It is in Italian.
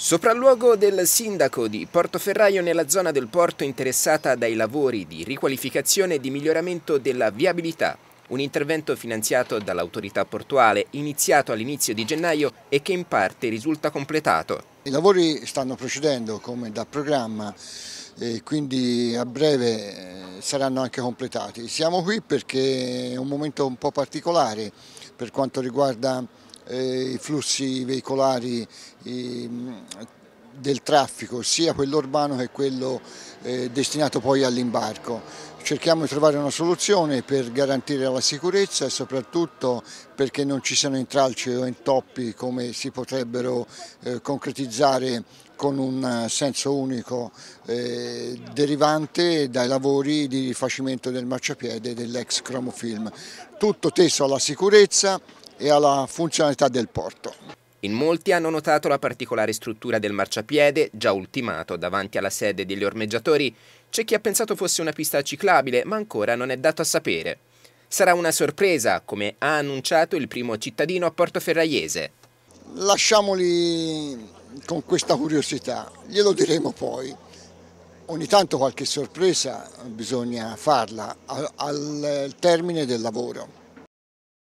Sopralluogo del sindaco di Portoferraio nella zona del porto interessata dai lavori di riqualificazione e di miglioramento della viabilità. Un intervento finanziato dall'autorità portuale, iniziato all'inizio di gennaio e che in parte risulta completato. I lavori stanno procedendo come da programma e quindi a breve eh, saranno anche completati. Siamo qui perché è un momento un po' particolare per quanto riguarda eh, i flussi veicolari eh, del traffico, sia quello urbano che quello eh, destinato poi all'imbarco. Cerchiamo di trovare una soluzione per garantire la sicurezza e soprattutto perché non ci siano intralci o intoppi come si potrebbero eh, concretizzare con un eh, senso unico eh, derivante dai lavori di rifacimento del marciapiede dell'ex cromofilm. Tutto teso alla sicurezza, e alla funzionalità del porto. In molti hanno notato la particolare struttura del marciapiede, già ultimato davanti alla sede degli ormeggiatori. C'è chi ha pensato fosse una pista ciclabile, ma ancora non è dato a sapere. Sarà una sorpresa, come ha annunciato il primo cittadino a Portoferraiese. Lasciamoli con questa curiosità, glielo diremo poi. Ogni tanto qualche sorpresa bisogna farla al termine del lavoro.